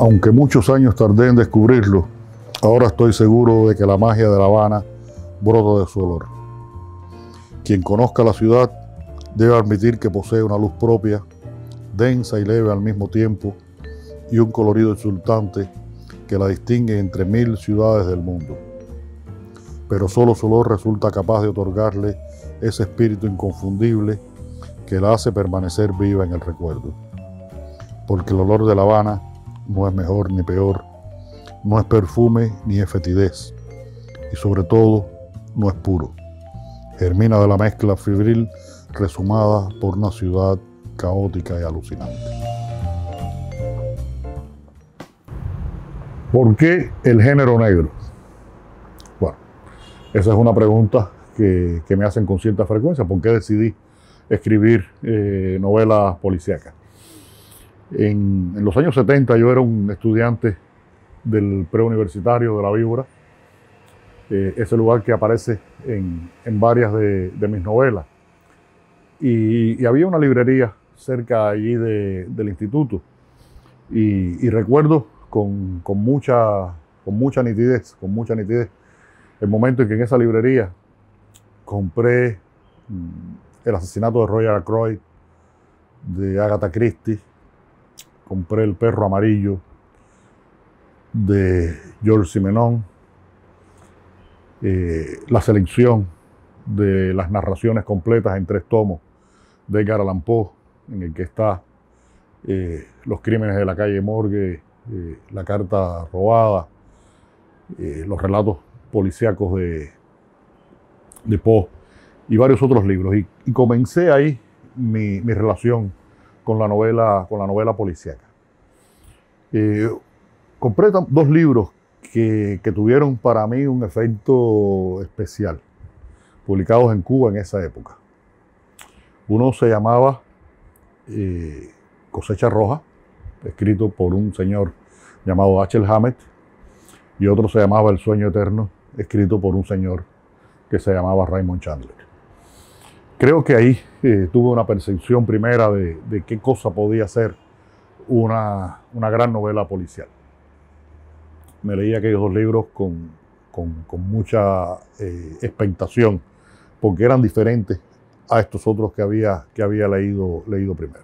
Aunque muchos años tardé en descubrirlo, ahora estoy seguro de que la magia de La Habana brota de su olor. Quien conozca la ciudad debe admitir que posee una luz propia, densa y leve al mismo tiempo, y un colorido exultante que la distingue entre mil ciudades del mundo. Pero solo su olor resulta capaz de otorgarle ese espíritu inconfundible que la hace permanecer viva en el recuerdo. Porque el olor de La Habana no es mejor ni peor, no es perfume ni es fetidez, y sobre todo no es puro. Germina de la mezcla fibril resumada por una ciudad caótica y alucinante. ¿Por qué el género negro? Bueno, esa es una pregunta que, me hacen con cierta frecuencia. ¿Por qué decidí escribir eh, novelas policíacas? En, los años 70 yo era un estudiante del preuniversitario de La Víbora, eh, ese lugar que aparece en, varias de, mis novelas. Y, había una librería cerca allí del instituto. Y, recuerdo con, mucha, con mucha nitidez, con mucha nitidez, el momento en que en esa librería compré mm, el asesinato de Roger Croy de Agatha Christie, compré El perro amarillo de George Simenon, eh, la selección de las narraciones completas en tres tomos de Edgar Allan en el que está eh, Los crímenes de la calle Morgue, eh, La carta robada, los relatos policíacos de, de Poe y varios otros libros. Y, comencé ahí mi, mi relación con la novela, con la novela policíaca. Completan compré dos libros que, tuvieron para mí un efecto especial, publicados en Cuba en esa época. Uno se llamaba eh, Cosecha Roja, escrito por un señor llamado H. Hammett, y otro se llamaba El Sueño Eterno, escrito por un señor que se llamaba Raymond Chandler. Creo que ahí eh, tuve una percepción primera de, qué cosa podía ser una, una, gran novela policial. Me leí aquellos libros con, con, mucha eh, expectación, porque eran diferentes a estos otros que había, que había leído, leído primero.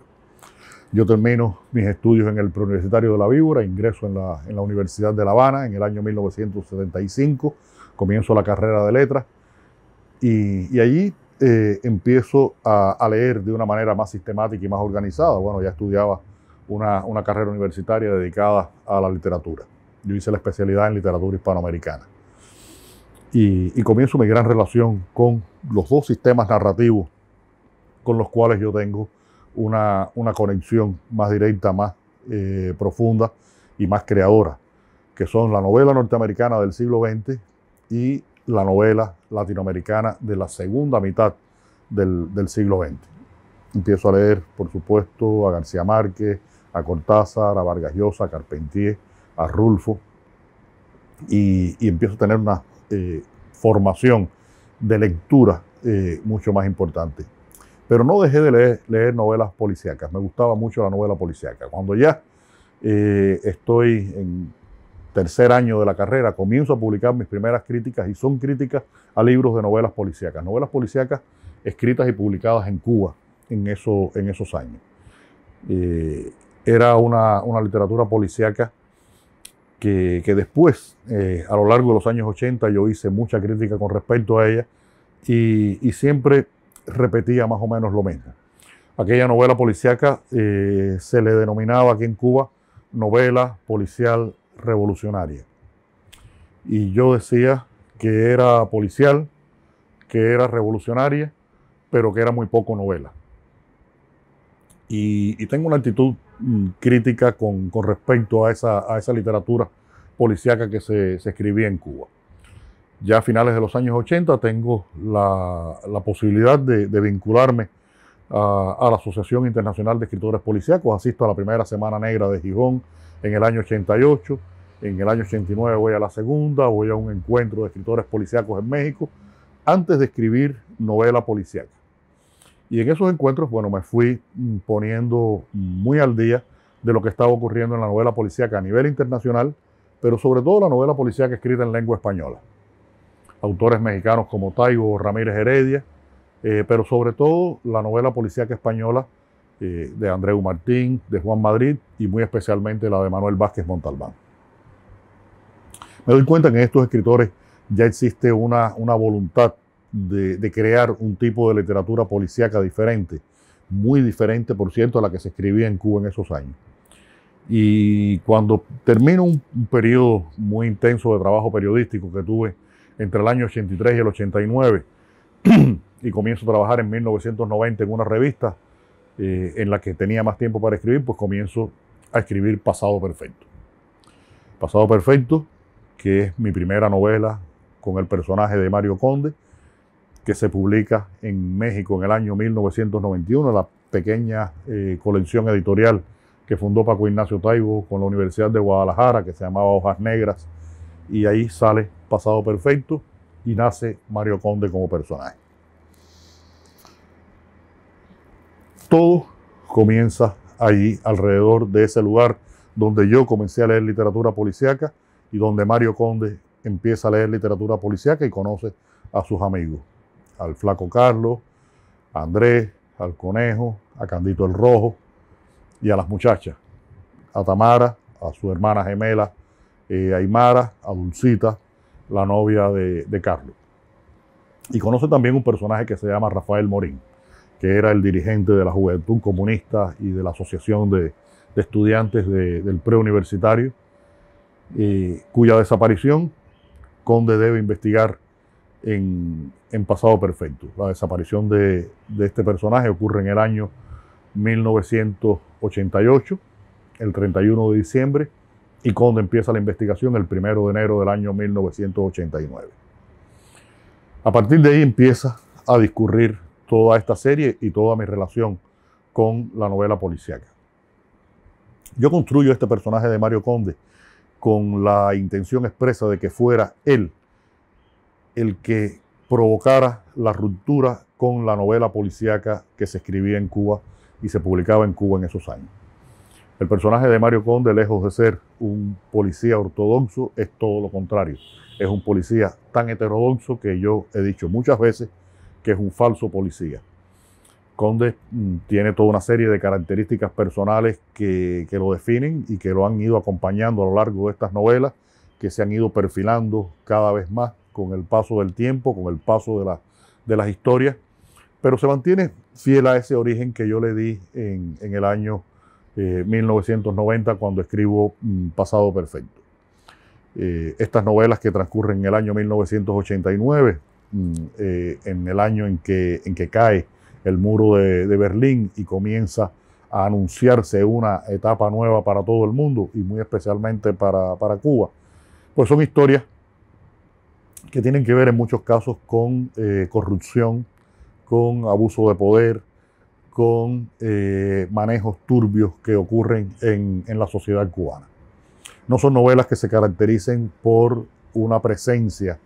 Yo termino mis estudios en el Preuniversitario de la Víbora, ingreso en la, en la Universidad de La Habana en el año 1975, comienzo la carrera de letras y, y allí eh, empiezo a, leer de una manera más sistemática y más organizada. Bueno, ya estudiaba una, carrera universitaria dedicada a la literatura. Yo hice la especialidad en literatura hispanoamericana. Y, comienzo mi gran relación con los dos sistemas narrativos con los cuales yo tengo una, conexión más directa, más eh, profunda y más creadora, que son la novela norteamericana del siglo XX y la novela latinoamericana de la segunda mitad del, siglo XX. Empiezo a leer, por supuesto, a García Márquez, a Cortázar, a Vargas Llosa, a Carpentier, a Rulfo, y, empiezo a tener una eh, formación de lectura eh, mucho más importante. Pero no dejé de leer, novelas policíacas, me gustaba mucho la novela policíaca. Cuando ya eh, estoy en tercer año de la carrera, comienzo a publicar mis primeras críticas y son críticas a libros de novelas policíacas, novelas policíacas escritas y publicadas en Cuba en, eso, en esos años. Eh, era una, una, literatura policíaca que, que después, eh, a lo largo de los años 80, yo hice mucha crítica con respecto a ella y, y siempre repetía más o menos lo mismo. Aquella novela policíaca eh, se le denominaba aquí en Cuba novela policial revolucionaria. Y yo decía que era policial, que era revolucionaria, pero que era muy poco novela. Y, tengo una actitud mm, crítica con, respecto a esa, a esa, literatura policíaca que se, escribía en Cuba. Ya a finales de los años 80 tengo la, posibilidad de, vincularme a, a, la Asociación Internacional de Escritores Policíacos, asisto a la primera Semana Negra de Gijón en el año 88, en el año 89 voy a la segunda, voy a un encuentro de escritores policíacos en México, antes de escribir novela policíaca. Y en esos encuentros, bueno, me fui poniendo muy al día de lo que estaba ocurriendo en la novela policíaca a nivel internacional, pero sobre todo la novela policíaca escrita en lengua española. Autores mexicanos como Taigo Ramírez Heredia, eh, pero sobre todo la novela policíaca española eh, de Andreu Martín, de Juan Madrid y muy especialmente la de Manuel Vázquez Montalbán. Me doy cuenta que en estos escritores ya existe una, una voluntad de, crear un tipo de literatura policíaca diferente, muy diferente, por cierto, a la que se escribía en Cuba en esos años. Y cuando termino un, periodo muy intenso de trabajo periodístico que tuve entre el año 83 y el 89, y comienzo a trabajar en 1990 en una revista eh, en la que tenía más tiempo para escribir, pues comienzo a escribir Pasado Perfecto. Pasado Perfecto que es mi primera novela con el personaje de Mario Conde, que se publica en México en el año 1991, la pequeña eh, colección editorial que fundó Paco Ignacio Taibo con la Universidad de Guadalajara, que se llamaba Hojas Negras, y ahí sale Pasado Perfecto y nace Mario Conde como personaje. Todo comienza ahí, alrededor de ese lugar donde yo comencé a leer literatura policíaca y donde Mario Conde empieza a leer literatura policíaca y conoce a sus amigos, al flaco Carlos, a Andrés, al conejo, a Candito el Rojo y a las muchachas, a Tamara, a su hermana gemela eh, a Aymara, a Dulcita, la novia de, Carlos. Y conoce también un personaje que se llama Rafael Morín, que era el dirigente de la Juventud Comunista y de la Asociación de, Estudiantes del Preuniversitario cuya desaparición Conde debe investigar en, Pasado Perfecto. La desaparición de, este personaje ocurre en el año 1988, el 31 de diciembre, y Conde empieza la investigación el 1 de enero del año 1989. A partir de ahí empieza a discurrir toda esta serie y toda mi relación con la novela policíaca. Yo construyo este personaje de Mario Conde con la intención expresa de que fuera él el que provocara la ruptura con la novela policíaca que se escribía en Cuba y se publicaba en Cuba en esos años. El personaje de Mario Conde, lejos de ser un policía ortodoxo, es todo lo contrario. Es un policía tan heterodoxo que yo he dicho muchas veces que es un falso policía. Conde mm, tiene toda una serie de características personales que, lo definen y que lo han ido acompañando a lo largo de estas novelas, que se han ido perfilando cada vez más con el paso del tiempo, con el paso de, de las historias, pero se mantiene fiel a ese origen que yo le di en, el año 1990 eh, cuando escribo mm, Pasado Perfecto. Eh, estas novelas que transcurren en el año 1989, mm, eh, en el año en que, en que cae el muro de, Berlín y comienza a anunciarse una etapa nueva para todo el mundo y muy especialmente para, Cuba. Pues son historias que tienen que ver en muchos casos con eh, corrupción, con abuso de poder, con eh, manejos turbios que ocurren en, en la sociedad cubana. No son novelas que se caractericen por una presencia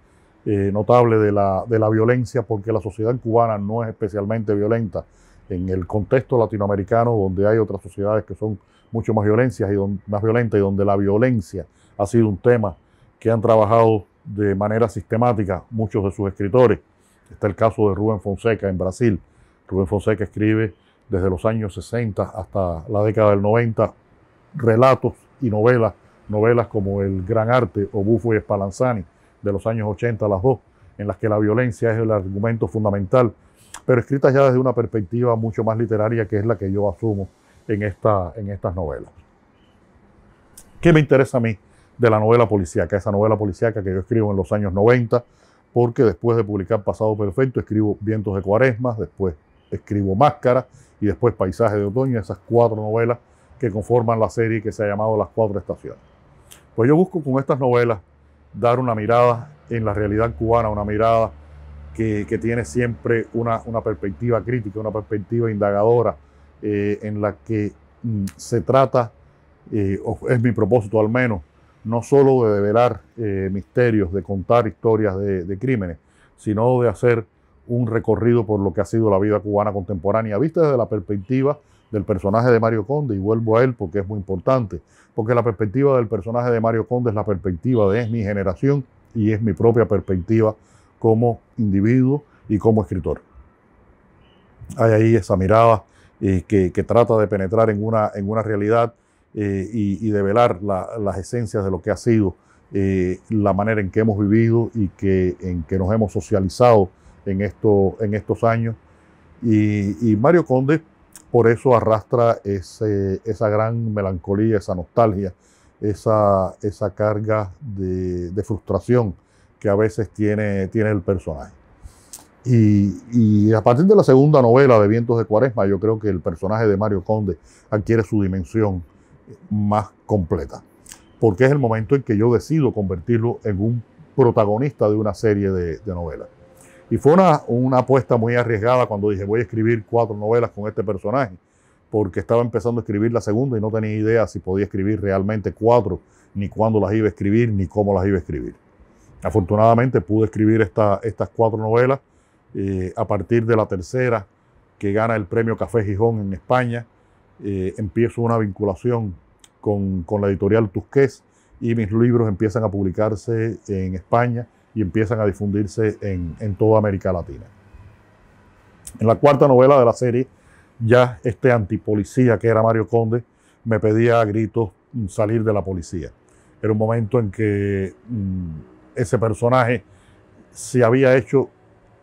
eh, notable de la, de la violencia, porque la sociedad cubana no es especialmente violenta en el contexto latinoamericano, donde hay otras sociedades que son mucho más, y más violentas y donde la violencia ha sido un tema que han trabajado de manera sistemática muchos de sus escritores. Está el caso de Rubén Fonseca en Brasil. Rubén Fonseca escribe desde los años 60 hasta la década del 90 relatos y novelas, novelas como El Gran Arte o Bufo y espalanzani de los años 80, las dos, en las que la violencia es el argumento fundamental, pero escritas ya desde una perspectiva mucho más literaria que es la que yo asumo en, esta, en estas novelas. ¿Qué me interesa a mí de la novela policíaca? Esa novela policíaca que yo escribo en los años 90, porque después de publicar Pasado Perfecto escribo Vientos de Cuaresma, después escribo Máscara y después Paisaje de Otoño, esas cuatro novelas que conforman la serie que se ha llamado Las Cuatro Estaciones. Pues yo busco con estas novelas dar una mirada en la realidad cubana, una mirada que, tiene siempre una, perspectiva crítica, una perspectiva indagadora, eh, en la que mm, se trata, eh, es mi propósito al menos, no solo de develar eh, misterios, de contar historias de, de, crímenes, sino de hacer un recorrido por lo que ha sido la vida cubana contemporánea, vista desde la perspectiva del personaje de Mario Conde, y vuelvo a él porque es muy importante, porque la perspectiva del personaje de Mario Conde es la perspectiva de mi generación y es mi propia perspectiva como individuo y como escritor. Hay ahí esa mirada eh, que, trata de penetrar en una, en una realidad eh, y, de velar las esencias de lo que ha sido eh, la manera en que hemos vivido y que, en que nos hemos socializado en, esto, en estos años. y Mario Conde por eso arrastra esa gran melancolía, esa nostalgia, esa, esa carga de, frustración que a veces tiene, tiene el personaje. Y, a partir de la segunda novela de Vientos de Cuaresma, yo creo que el personaje de Mario Conde adquiere su dimensión más completa, porque es el momento en que yo decido convertirlo en un protagonista de una serie de novelas. Y fue una, una apuesta muy arriesgada cuando dije, voy a escribir cuatro novelas con este personaje, porque estaba empezando a escribir la segunda y no tenía idea si podía escribir realmente cuatro, ni cuándo las iba a escribir, ni cómo las iba a escribir. Afortunadamente pude escribir estas cuatro novelas eh, a partir de la tercera, que gana el premio Café Gijón en España. Eh, empiezo una vinculación con, con la editorial Tusqués y mis libros empiezan a publicarse en España y empiezan a difundirse en, toda América Latina. En la cuarta novela de la serie, ya este antipolicía que era Mario Conde me pedía a gritos salir de la policía. Era un momento en que mm, ese personaje se había hecho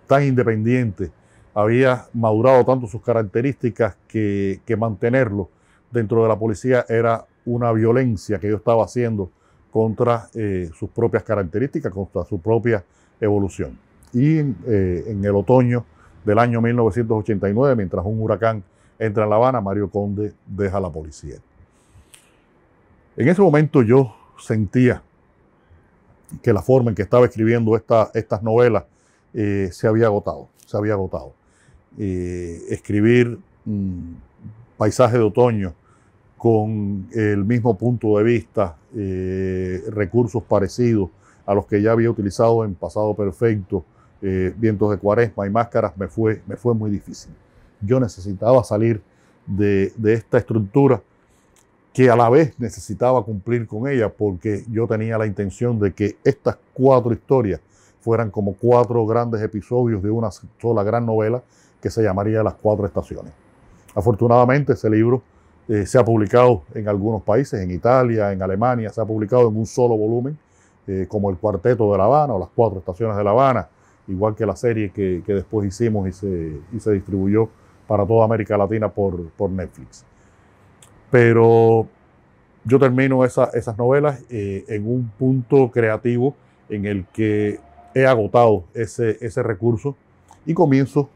tan independiente, había madurado tanto sus características que, que mantenerlo dentro de la policía era una violencia que yo estaba haciendo contra eh, sus propias características, contra su propia evolución. Y eh, en el otoño del año 1989, mientras un huracán entra en La Habana, Mario Conde deja la policía. En ese momento yo sentía que la forma en que estaba escribiendo estas novelas eh, se había agotado, se había agotado. escribir mm, Paisaje de Otoño, con el mismo punto de vista, eh, recursos parecidos a los que ya había utilizado en Pasado Perfecto, eh, Vientos de Cuaresma y Máscaras, me fue, me fue muy difícil. Yo necesitaba salir de, de esta estructura que a la vez necesitaba cumplir con ella porque yo tenía la intención de que estas cuatro historias fueran como cuatro grandes episodios de una sola gran novela que se llamaría Las Cuatro Estaciones. Afortunadamente ese libro eh, se ha publicado en algunos países, en Italia, en Alemania, se ha publicado en un solo volumen, eh, como el Cuarteto de La Habana o las Cuatro Estaciones de La Habana, igual que la serie que, después hicimos y se, distribuyó para toda América Latina por, Netflix. Pero yo termino esas novelas eh, en un punto creativo en el que he agotado ese, ese recurso y comienzo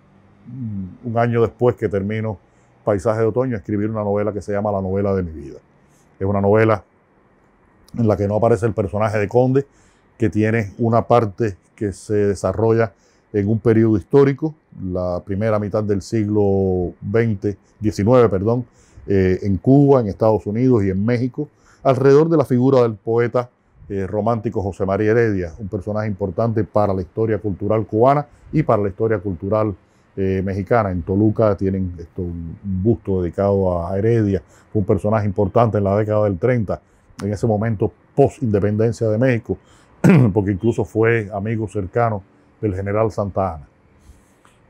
mm, un año después que termino paisaje de otoño, escribir una novela que se llama La novela de mi vida. Es una novela en la que no aparece el personaje de Conde, que tiene una parte que se desarrolla en un periodo histórico, la primera mitad del siglo XX, XIX, perdón, eh, en Cuba, en Estados Unidos y en México, alrededor de la figura del poeta eh, romántico José María Heredia, un personaje importante para la historia cultural cubana y para la historia cultural eh, mexicana. En Toluca tienen esto, un busto dedicado a Heredia, un personaje importante en la década del 30, en ese momento post-independencia de México, porque incluso fue amigo cercano del general Santa Ana.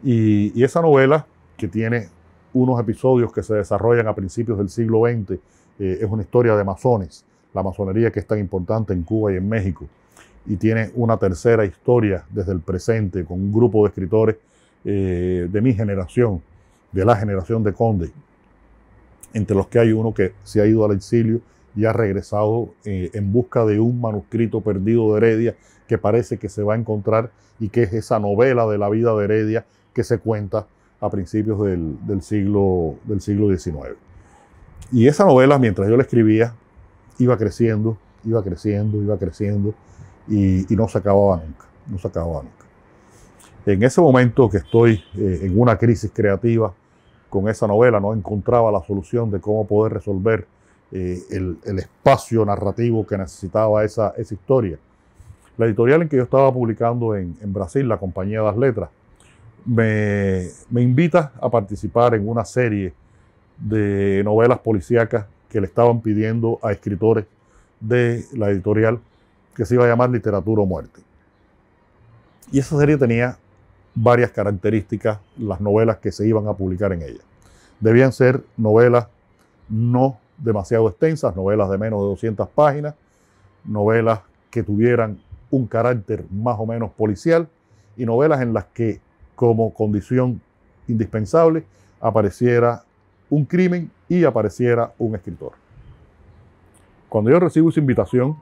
Y, esa novela, que tiene unos episodios que se desarrollan a principios del siglo XX, eh, es una historia de masones, la masonería que es tan importante en Cuba y en México. Y tiene una tercera historia desde el presente, con un grupo de escritores eh, de mi generación, de la generación de Conde, entre los que hay uno que se ha ido al exilio y ha regresado eh, en busca de un manuscrito perdido de Heredia que parece que se va a encontrar y que es esa novela de la vida de Heredia que se cuenta a principios del, siglo, del siglo XIX. Y esa novela, mientras yo la escribía, iba creciendo, iba creciendo, iba creciendo y, y no se acababa nunca, no se acababa nunca. En ese momento que estoy eh, en una crisis creativa con esa novela, no encontraba la solución de cómo poder resolver eh, el, espacio narrativo que necesitaba esa, esa, historia. La editorial en que yo estaba publicando en, Brasil, la Compañía de las Letras, me, me, invita a participar en una serie de novelas policíacas que le estaban pidiendo a escritores de la editorial que se iba a llamar Literatura o Muerte. Y esa serie tenía varias características las novelas que se iban a publicar en ella. Debían ser novelas no demasiado extensas, novelas de menos de 200 páginas, novelas que tuvieran un carácter más o menos policial y novelas en las que como condición indispensable apareciera un crimen y apareciera un escritor. Cuando yo recibo esa invitación,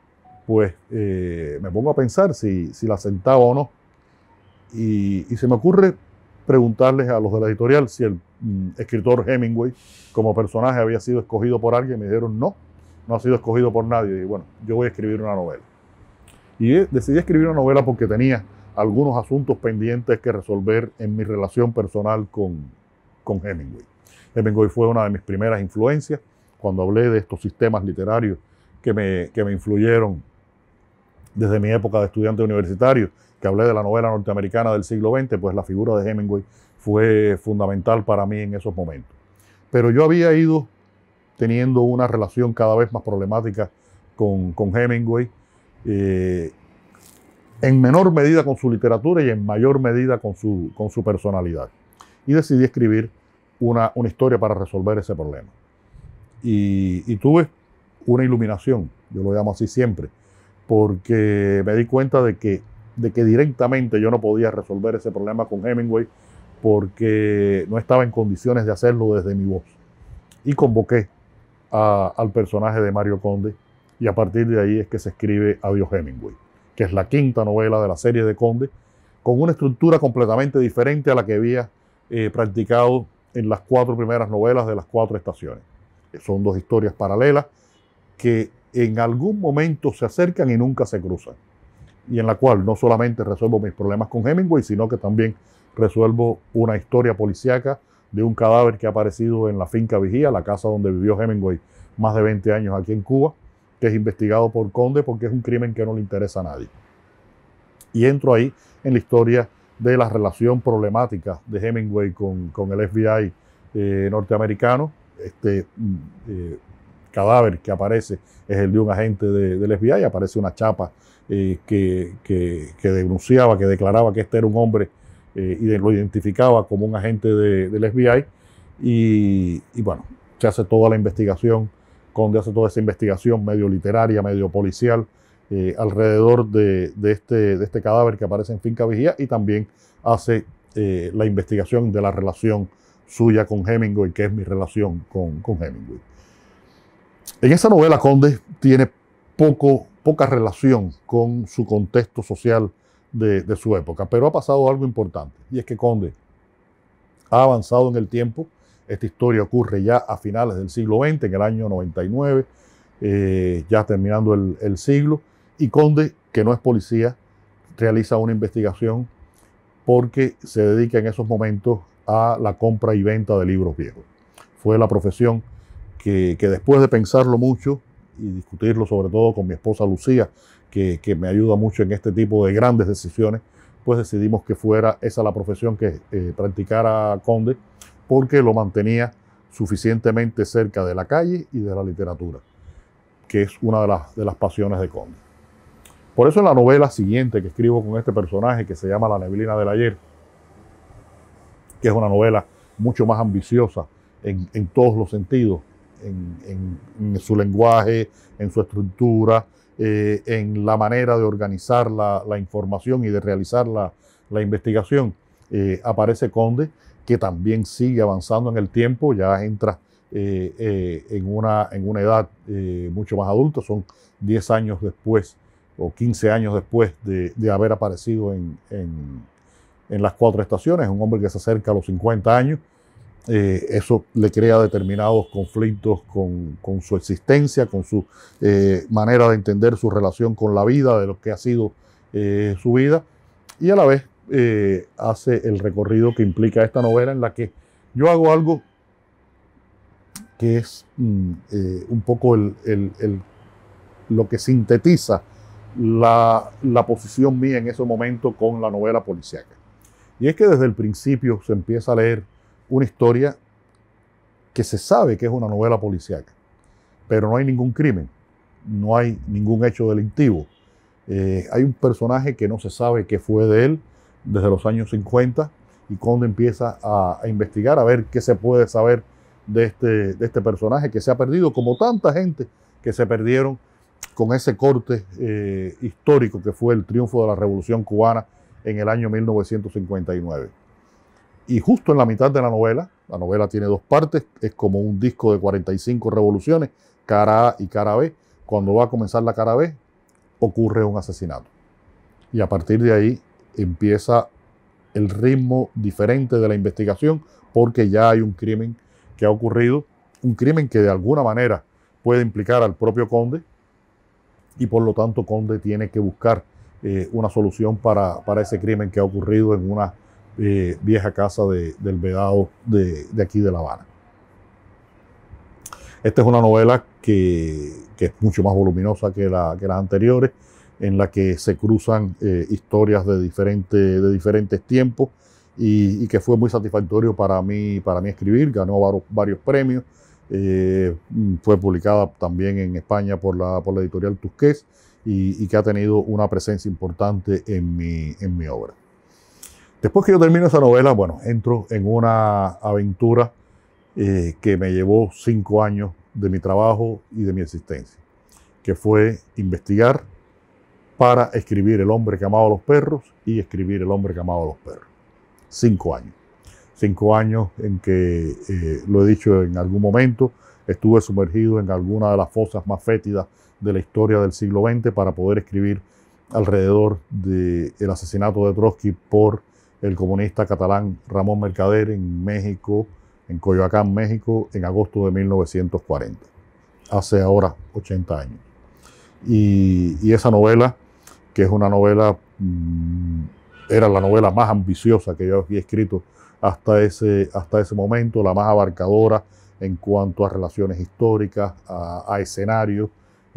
pues eh, me pongo a pensar si, si la sentaba o no y, se me ocurre preguntarles a los de la editorial si el mm, escritor Hemingway como personaje había sido escogido por alguien. Me dijeron, no, no ha sido escogido por nadie. Y bueno, yo voy a escribir una novela. Y eh, decidí escribir una novela porque tenía algunos asuntos pendientes que resolver en mi relación personal con, con Hemingway. Hemingway fue una de mis primeras influencias cuando hablé de estos sistemas literarios que me, que me influyeron desde mi época de estudiante universitario que hablé de la novela norteamericana del siglo XX, pues la figura de Hemingway fue fundamental para mí en esos momentos. Pero yo había ido teniendo una relación cada vez más problemática con, con Hemingway, eh, en menor medida con su literatura y en mayor medida con su, con su personalidad. Y decidí escribir una, historia para resolver ese problema. y tuve una iluminación, yo lo llamo así siempre, porque me di cuenta de que de que directamente yo no podía resolver ese problema con Hemingway porque no estaba en condiciones de hacerlo desde mi voz. Y convoqué al personaje de Mario Conde y a partir de ahí es que se escribe Adiós Hemingway, que es la quinta novela de la serie de Conde, con una estructura completamente diferente a la que había eh, practicado en las cuatro primeras novelas de las cuatro estaciones. Son dos historias paralelas que en algún momento se acercan y nunca se cruzan y en la cual no solamente resuelvo mis problemas con Hemingway, sino que también resuelvo una historia policíaca de un cadáver que ha aparecido en la finca Vigía, la casa donde vivió Hemingway más de 20 años aquí en Cuba, que es investigado por Conde porque es un crimen que no le interesa a nadie. Y entro ahí en la historia de la relación problemática de Hemingway con, el FBI eh, norteamericano. Este mm, eh, cadáver que aparece es el de un agente del FBI, aparece una chapa eh, que, denunciaba, que declaraba que este era un hombre eh, y lo identificaba como un agente del FBI. Y, bueno, se hace toda la investigación, Conde hace toda esa investigación medio literaria, medio policial, eh, alrededor este, de, este, cadáver que aparece en Finca Vigía y también hace la investigación de la relación suya con Hemingway, que es mi relación con, con Hemingway. En esa novela, Conde tiene poco poca relación con su contexto social de, su época. Pero ha pasado algo importante, y es que Conde ha avanzado en el tiempo. Esta historia ocurre ya a finales del siglo XX, en el año 99, eh, ya terminando el, siglo. Y Conde, que no es policía, realiza una investigación porque se dedica en esos momentos a la compra y venta de libros viejos. Fue la profesión que después de pensarlo mucho, y discutirlo sobre todo con mi esposa Lucía, que, que, me ayuda mucho en este tipo de grandes decisiones, pues decidimos que fuera esa la profesión que eh, practicara Conde, porque lo mantenía suficientemente cerca de la calle y de la literatura, que es una de las, de las pasiones de Conde. Por eso en la novela siguiente que escribo con este personaje, que se llama La neblina del ayer, que es una novela mucho más ambiciosa en, en todos los sentidos, en, su lenguaje, en su estructura, eh, en la manera de organizar la, información y de realizar la, investigación, eh, aparece Conde, que también sigue avanzando en el tiempo, ya entra eh, en, una, edad mucho más adulta, son 10 años después o 15 años después de, haber aparecido en, en las cuatro estaciones, un hombre que se acerca a los 50 años, eh, eso le crea determinados conflictos con, su existencia, con su eh, manera de entender su relación con la vida, de lo que ha sido eh, su vida, y a la vez hace el recorrido que implica esta novela en la que yo hago algo que es mm, un poco lo que sintetiza la, la posición mía en ese momento con la novela policíaca. Y es que desde el principio se empieza a leer una historia que se sabe que es una novela policíaca, pero no hay ningún crimen, no hay ningún hecho delictivo. Eh, hay un personaje que no se sabe qué fue de él desde los años 50 y cuando empieza a, investigar, a ver qué se puede saber de este, este, personaje que se ha perdido, como tanta gente que se perdieron con ese corte eh, histórico que fue el triunfo de la Revolución Cubana en el año 1959. Y justo en la mitad de la novela, la novela tiene dos partes, es como un disco de 45 revoluciones, cara A y cara B. Cuando va a comenzar la cara B, ocurre un asesinato. Y a partir de ahí empieza el ritmo diferente de la investigación porque ya hay un crimen que ha ocurrido, un crimen que de alguna manera puede implicar al propio conde y por lo tanto conde tiene que buscar eh, una solución para, para ese crimen que ha ocurrido en una eh, vieja casa del Vedado de, aquí de La Habana. Esta es una novela que, es mucho más voluminosa que, la, que, las anteriores, en la que se cruzan eh, historias de, de diferentes tiempos y, que fue muy satisfactorio para mí, para mí escribir. Ganó varios, premios. Eh, fue publicada también en España por la, por la editorial Tusqués y, y, que ha tenido una presencia importante en mi, en mi obra. Después que yo termino esa novela, bueno, entro en una aventura eh, que me llevó cinco años de mi trabajo y de mi existencia, que fue investigar para escribir El hombre que amaba a los perros y escribir El hombre que amaba a los perros. Cinco años. Cinco años en que, eh, lo he dicho en algún momento, estuve sumergido en alguna de las fosas más fétidas de la historia del siglo XX para poder escribir alrededor del asesinato de Trotsky por el comunista catalán Ramón Mercader en México, en Coyoacán, México, en agosto de 1940, hace ahora 80 años. Y, esa novela, que es una novela, mm, era la novela más ambiciosa que yo había escrito hasta ese, hasta ese momento, la más abarcadora en cuanto a relaciones históricas, a, a escenarios,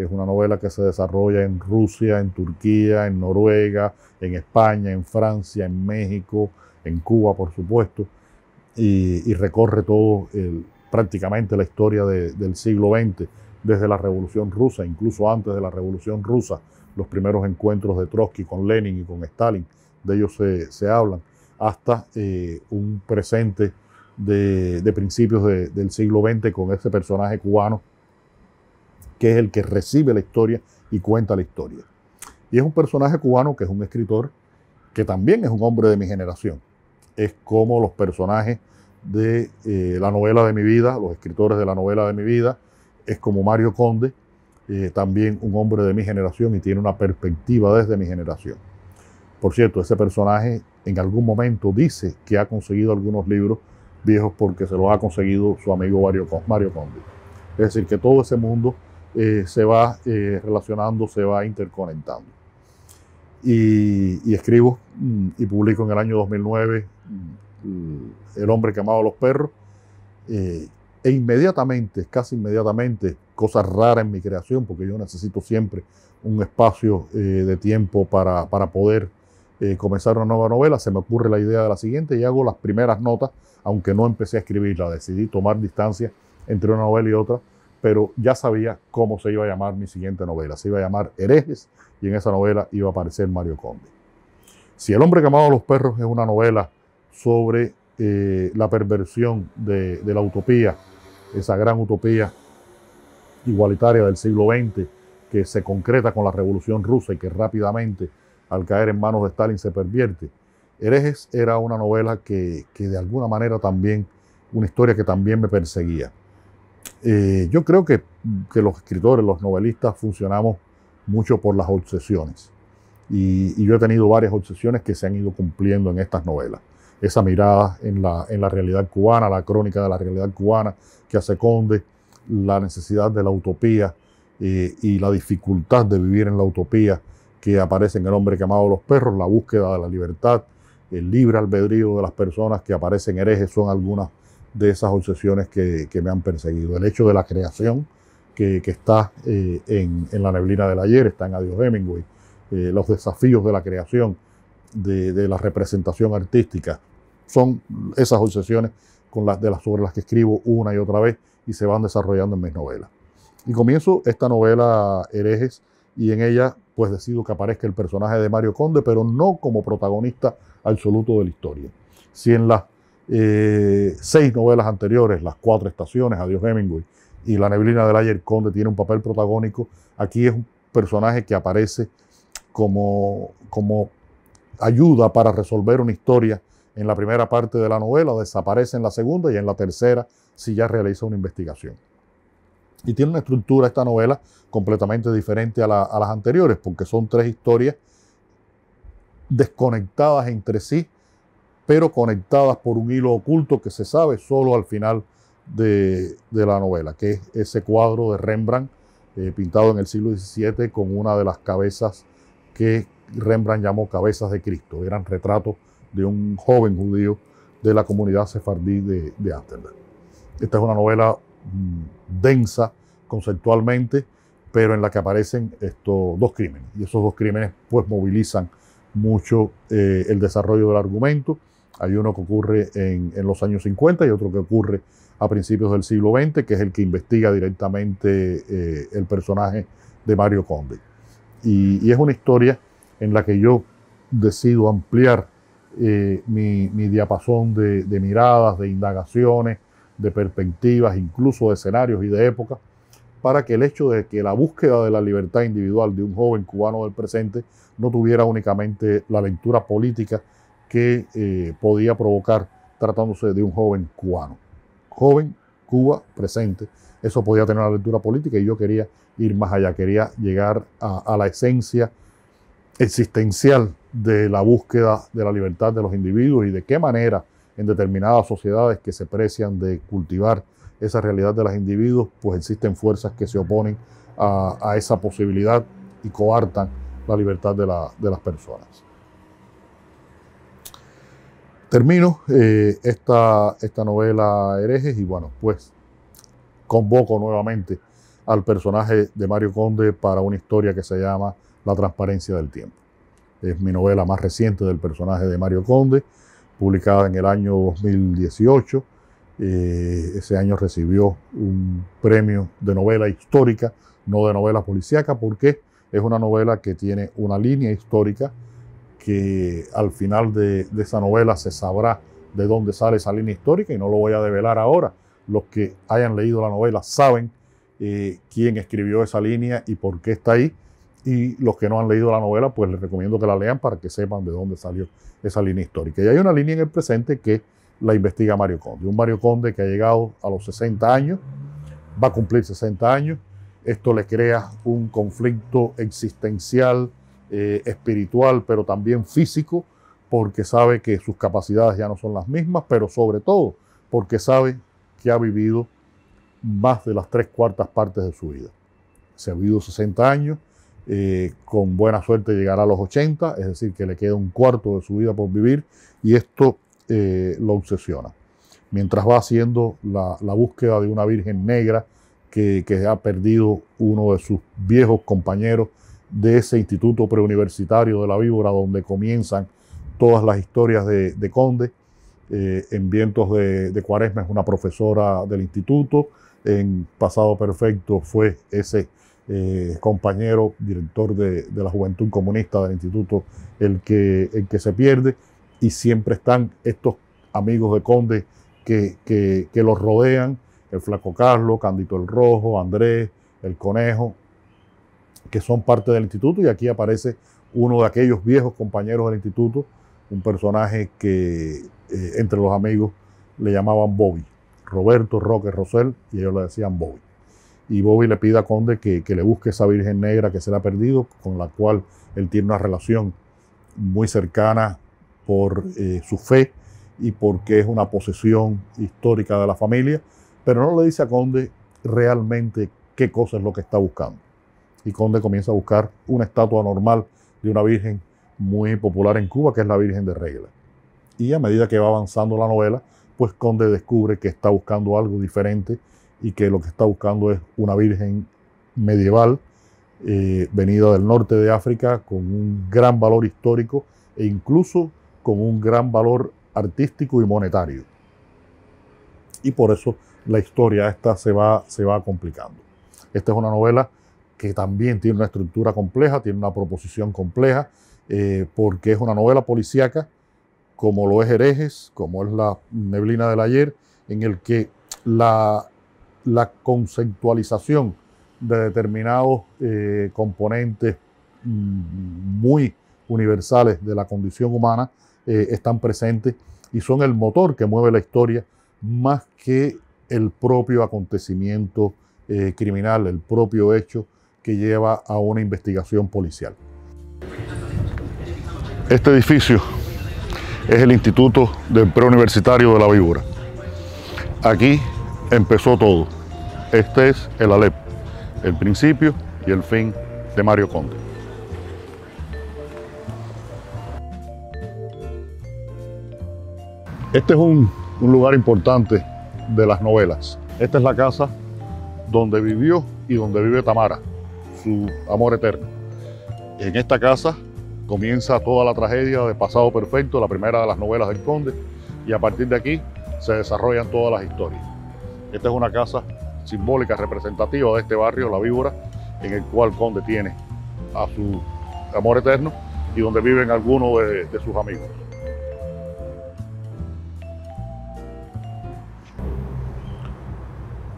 es una novela que se desarrolla en Rusia, en Turquía, en Noruega, en España, en Francia, en México, en Cuba, por supuesto, y, recorre todo prácticamente la historia del siglo XX, desde la Revolución Rusa, incluso antes de la Revolución Rusa, los primeros encuentros de Trotsky con Lenin y con Stalin, de ellos se, hablan, hasta eh, un presente de, principios del siglo XX con ese personaje cubano que es el que recibe la historia y cuenta la historia. Y es un personaje cubano que es un escritor, que también es un hombre de mi generación. Es como los personajes de eh, la novela de mi vida, los escritores de la novela de mi vida, es como Mario Conde, eh, también un hombre de mi generación y tiene una perspectiva desde mi generación. Por cierto, ese personaje en algún momento dice que ha conseguido algunos libros viejos porque se los ha conseguido su amigo Mario Conde. Es decir, que todo ese mundo eh, se va eh, relacionando, se va interconectando. Y, escribo mm, y publico en el año 2009 mm, El hombre que amaba a los perros. Eh, e inmediatamente, casi inmediatamente, cosa rara en mi creación, porque yo necesito siempre un espacio de tiempo para, para poder comenzar una nueva novela, se me ocurre la idea de la siguiente y hago las primeras notas, aunque no empecé a escribirla, decidí tomar distancia entre una novela y otra pero ya sabía cómo se iba a llamar mi siguiente novela. Se iba a llamar Herejes y en esa novela iba a aparecer Mario Conde. Si El hombre amaba a los perros es una novela sobre eh, la perversión de, la utopía, esa gran utopía igualitaria del siglo XX que se concreta con la Revolución Rusa y que rápidamente al caer en manos de Stalin se pervierte. Herejes era una novela que de alguna manera también, una historia que también me perseguía. Eh, yo creo que, los escritores, los novelistas, funcionamos mucho por las obsesiones. Y, yo he tenido varias obsesiones que se han ido cumpliendo en estas novelas. Esa mirada en la, realidad cubana, la crónica de la realidad cubana que hace Conde, la necesidad de la utopía eh, y la dificultad de vivir en la utopía que aparece en El hombre quemado de los perros, la búsqueda de la libertad, el libre albedrío de las personas que aparecen herejes son algunas de esas obsesiones que, que, me han perseguido. El hecho de la creación que, que está eh, en, la neblina del ayer, está en Adiós Hemingway, eh, los desafíos de la creación, de, la representación artística, son esas obsesiones con las, de las, sobre las que escribo una y otra vez y se van desarrollando en mis novelas. Y comienzo esta novela Herejes y en ella pues decido que aparezca el personaje de Mario Conde, pero no como protagonista absoluto de la historia. Si en las eh, seis novelas anteriores, Las Cuatro Estaciones, Adiós Hemingway y La Neblina del Ayer Conde, tiene un papel protagónico. Aquí es un personaje que aparece como, como ayuda para resolver una historia en la primera parte de la novela, desaparece en la segunda y en la tercera si ya realiza una investigación. Y tiene una estructura esta novela completamente diferente a las anteriores, porque son tres historias desconectadas entre sí, pero conectadas por un hilo oculto que se sabe solo al final de, la novela, que es ese cuadro de Rembrandt eh, pintado en el siglo XVII con una de las cabezas que Rembrandt llamó cabezas de Cristo. Eran retratos de un joven judío de la comunidad sefardí de, Amsterdam. Esta es una novela mm, densa conceptualmente, pero en la que aparecen estos dos crímenes. Y esos dos crímenes pues movilizan mucho eh, el desarrollo del argumento hay uno que ocurre en, los años 50 y otro que ocurre a principios del siglo XX, que es el que investiga directamente eh, el personaje de Mario Conde. Y, es una historia en la que yo decido ampliar eh, mi, diapasón de, miradas, de indagaciones, de perspectivas, incluso de escenarios y de épocas, para que el hecho de que la búsqueda de la libertad individual de un joven cubano del presente no tuviera únicamente la lectura política, que eh, podía provocar tratándose de un joven cubano. Joven, Cuba, presente. Eso podía tener una lectura política y yo quería ir más allá, quería llegar a, la esencia existencial de la búsqueda de la libertad de los individuos y de qué manera en determinadas sociedades que se precian de cultivar esa realidad de los individuos, pues existen fuerzas que se oponen a, esa posibilidad y coartan la libertad de las personas. Termino eh, esta, esta novela herejes y bueno, pues convoco nuevamente al personaje de Mario Conde para una historia que se llama La transparencia del tiempo. Es mi novela más reciente del personaje de Mario Conde, publicada en el año 2018. Eh, ese año recibió un premio de novela histórica, no de novela policíaca, porque es una novela que tiene una línea histórica que al final de, esa novela se sabrá de dónde sale esa línea histórica y no lo voy a develar ahora. Los que hayan leído la novela saben eh, quién escribió esa línea y por qué está ahí. Y los que no han leído la novela, pues les recomiendo que la lean para que sepan de dónde salió esa línea histórica. Y hay una línea en el presente que la investiga Mario Conde. Un Mario Conde que ha llegado a los 60 años, va a cumplir 60 años. Esto le crea un conflicto existencial eh, espiritual, pero también físico, porque sabe que sus capacidades ya no son las mismas, pero sobre todo porque sabe que ha vivido más de las tres cuartas partes de su vida. Se ha vivido 60 años, eh, con buena suerte llegará a los 80, es decir, que le queda un cuarto de su vida por vivir y esto eh, lo obsesiona. Mientras va haciendo la, búsqueda de una virgen negra que, que, ha perdido uno de sus viejos compañeros de ese instituto preuniversitario de la víbora donde comienzan todas las historias de, Conde. Eh, en Vientos de, Cuaresma es una profesora del instituto. En Pasado Perfecto fue ese eh, compañero, director de, la Juventud Comunista del instituto, el que, que se pierde. Y siempre están estos amigos de Conde que, que los rodean, el Flaco Carlos, Candito el Rojo, Andrés, el Conejo, que son parte del instituto y aquí aparece uno de aquellos viejos compañeros del instituto, un personaje que eh, entre los amigos le llamaban Bobby, Roberto, Roque, Rosell y ellos le decían Bobby. Y Bobby le pide a Conde que, le busque esa Virgen Negra que se le ha perdido, con la cual él tiene una relación muy cercana por eh, su fe y porque es una posesión histórica de la familia, pero no le dice a Conde realmente qué cosa es lo que está buscando y Conde comienza a buscar una estatua normal de una virgen muy popular en Cuba, que es la Virgen de Regla. Y a medida que va avanzando la novela, pues Conde descubre que está buscando algo diferente y que lo que está buscando es una virgen medieval eh, venida del norte de África con un gran valor histórico e incluso con un gran valor artístico y monetario. Y por eso la historia esta se va, se va complicando. Esta es una novela que también tiene una estructura compleja, tiene una proposición compleja, eh, porque es una novela policíaca, como lo es Herejes, como es La Neblina del Ayer, en el que la, conceptualización de determinados eh, componentes mm, muy universales de la condición humana eh, están presentes y son el motor que mueve la historia más que el propio acontecimiento criminal, el propio hecho que lleva a una investigación policial. Este edificio es el Instituto del Universitario de la Víbora. Aquí empezó todo. Este es el Alep, el principio y el fin de Mario Conde. Este es un lugar importante de las novelas. Esta es la casa donde vivió y donde vive Tamara, su amor eterno. En esta casa comienza toda la tragedia de Pasado Perfecto, la primera de las novelas del Conde, y a partir de aquí se desarrollan todas las historias. Esta es una casa simbólica, representativa de este barrio, La Víbora, en el cual Conde tiene a su amor eterno y donde viven algunos de, de sus amigos.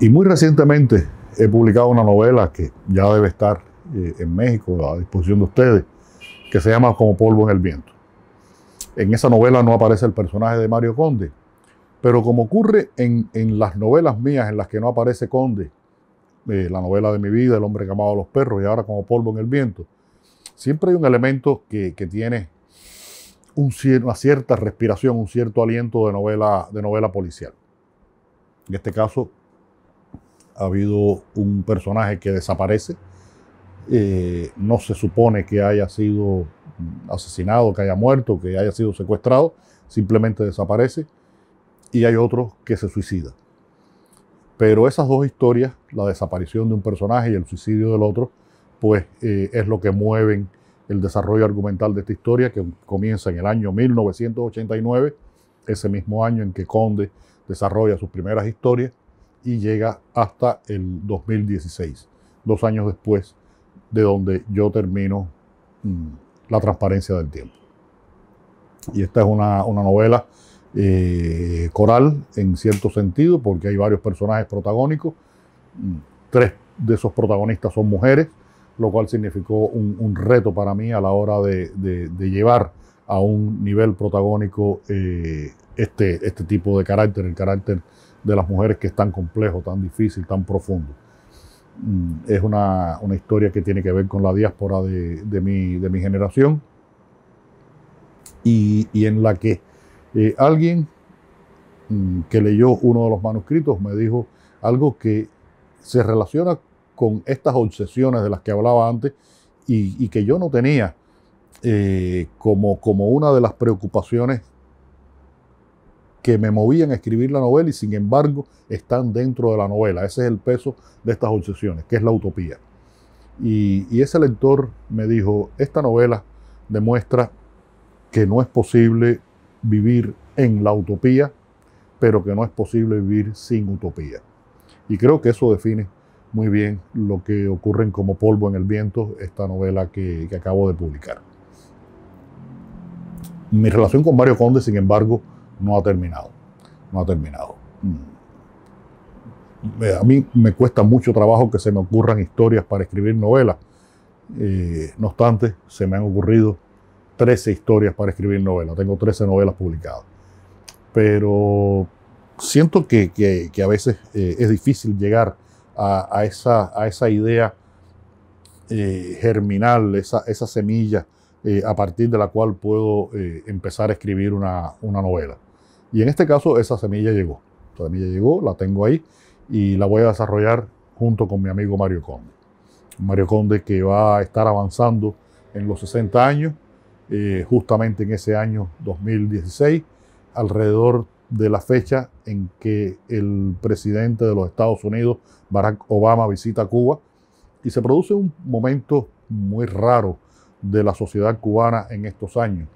Y muy recientemente he publicado una novela que ya debe estar eh, en México a disposición de ustedes, que se llama Como polvo en el viento. En esa novela no aparece el personaje de Mario Conde, pero como ocurre en, las novelas mías en las que no aparece Conde, eh, la novela de mi vida, El hombre que amaba a los perros y ahora Como polvo en el viento, siempre hay un elemento que, tiene una cierta respiración, un cierto aliento de novela, de novela policial. En este caso, ha habido un personaje que desaparece. Eh, no se supone que haya sido asesinado, que haya muerto, que haya sido secuestrado, simplemente desaparece. Y hay otro que se suicida. Pero esas dos historias, la desaparición de un personaje y el suicidio del otro, pues eh, es lo que mueven el desarrollo argumental de esta historia que comienza en el año 1989, ese mismo año en que Conde desarrolla sus primeras historias y llega hasta el 2016, dos años después de donde yo termino mm, La transparencia del tiempo. Y esta es una, novela eh, coral en cierto sentido, porque hay varios personajes protagónicos, mm, tres de esos protagonistas son mujeres, lo cual significó un, reto para mí a la hora de, llevar a un nivel protagónico eh, este, este tipo de carácter, el carácter de las mujeres que es tan complejo, tan difícil, tan profundo. Mm, es una, historia que tiene que ver con la diáspora de, mi, de mi, generación y, en la que eh, alguien mm, que leyó uno de los manuscritos me dijo algo que se relaciona con estas obsesiones de las que hablaba antes y, que yo no tenía eh, como, como una de las preocupaciones que me movían a escribir la novela y sin embargo están dentro de la novela. Ese es el peso de estas obsesiones, que es la utopía. Y, ese lector me dijo, esta novela demuestra que no es posible vivir en la utopía, pero que no es posible vivir sin utopía. Y creo que eso define muy bien lo que en como polvo en el viento, esta novela que, que acabo de publicar. Mi relación con Mario Conde, sin embargo, no ha terminado. No ha terminado. Mm. Eh, a mí me cuesta mucho trabajo que se me ocurran historias para escribir novelas. Eh, no obstante, se me han ocurrido 13 historias para escribir novelas. Tengo 13 novelas publicadas. Pero siento que, a veces eh, es difícil llegar a, esa, a esa, idea germinal, esa, semilla a partir de la cual puedo empezar a escribir una novela. Y en este caso esa semilla llegó. La semilla llegó, la tengo ahí y la voy a desarrollar junto con mi amigo Mario Conde. Mario Conde que va a estar avanzando en los 60 años, eh, justamente en ese año 2016, alrededor de la fecha en que el presidente de los Estados Unidos, Barack Obama, visita Cuba y se produce un momento muy raro de la sociedad cubana en estos años.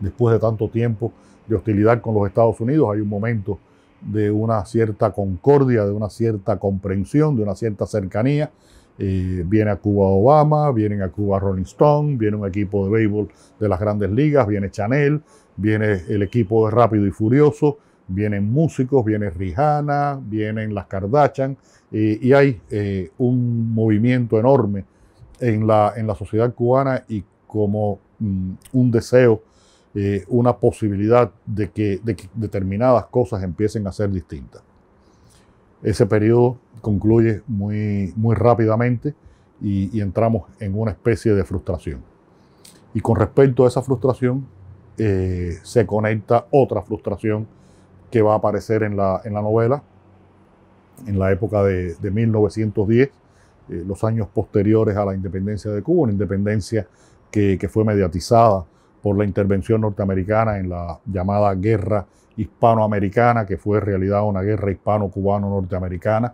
Después de tanto tiempo de hostilidad con los Estados Unidos, hay un momento de una cierta concordia, de una cierta comprensión, de una cierta cercanía. Eh, viene a Cuba Obama, vienen a Cuba Rolling Stone, viene un equipo de béisbol de las grandes ligas, viene Chanel, viene el equipo de Rápido y Furioso, vienen músicos, viene Rihanna, vienen las Kardashian, eh, y hay eh, un movimiento enorme en la, en la sociedad cubana y como mm, un deseo eh, una posibilidad de que, determinadas cosas empiecen a ser distintas. Ese periodo concluye muy, muy rápidamente y, entramos en una especie de frustración. Y con respecto a esa frustración, eh, se conecta otra frustración que va a aparecer en la, novela, en la época de, 1910, eh, los años posteriores a la independencia de Cuba, una independencia que fue mediatizada por la intervención norteamericana en la llamada guerra hispanoamericana, que fue en realidad una guerra hispano-cubano-norteamericana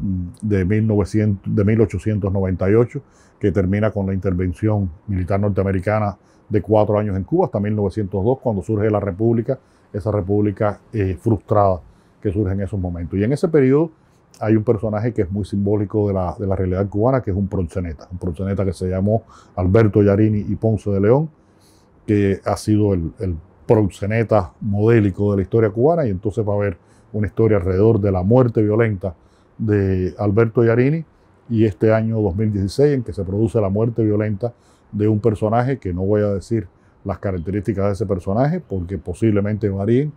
mm, de, 1898, que termina con la intervención militar norteamericana de cuatro años en Cuba hasta 1902, cuando surge la República, esa República eh, frustrada que surge en esos momentos. Y en ese periodo hay un personaje que es muy simbólico de la, de realidad cubana, que es un proxeneta, un proxeneta que se llamó Alberto Yarini y Ponce de León, que ha sido el, el proxeneta modélico de la historia cubana, y entonces va a haber una historia alrededor de la muerte violenta de Alberto Yarini y este año 2016 en que se produce la muerte violenta de un personaje que no voy a decir las características de ese personaje porque posiblemente varíen,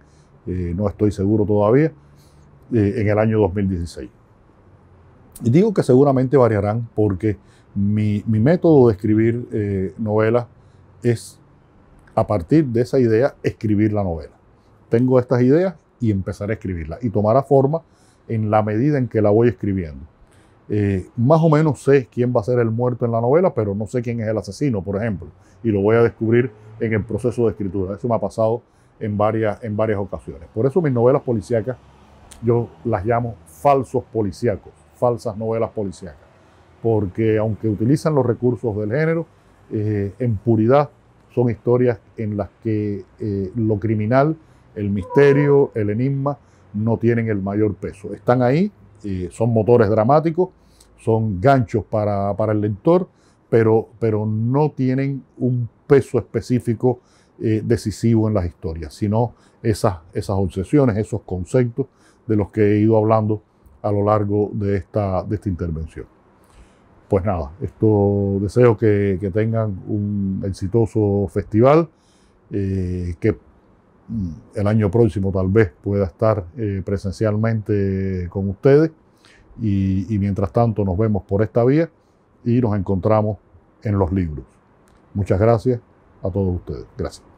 eh, no estoy seguro todavía, eh, en el año 2016. Y digo que seguramente variarán porque mi, método de escribir eh, novelas es a partir de esa idea escribir la novela. Tengo estas ideas y empezaré a escribirla y tomará forma en la medida en que la voy escribiendo. Eh, más o menos sé quién va a ser el muerto en la novela, pero no sé quién es el asesino, por ejemplo, y lo voy a descubrir en el proceso de escritura. Eso me ha pasado en varias, en varias ocasiones. Por eso mis novelas policíacas yo las llamo falsos policíacos, falsas novelas policíacas, porque aunque utilizan los recursos del género, eh, en puridad son historias en las que eh, lo criminal, el misterio, el enigma, no tienen el mayor peso. Están ahí, eh, son motores dramáticos, son ganchos para, el lector, pero, pero, no tienen un peso específico eh, decisivo en las historias, sino esas, esas obsesiones, esos conceptos de los que he ido hablando a lo largo de esta, de esta intervención pues nada, esto deseo que, tengan un exitoso festival, eh, que mm, el año próximo tal vez pueda estar eh, presencialmente con ustedes y mientras tanto nos vemos por esta vía y nos encontramos en los libros. Muchas gracias a todos ustedes. Gracias.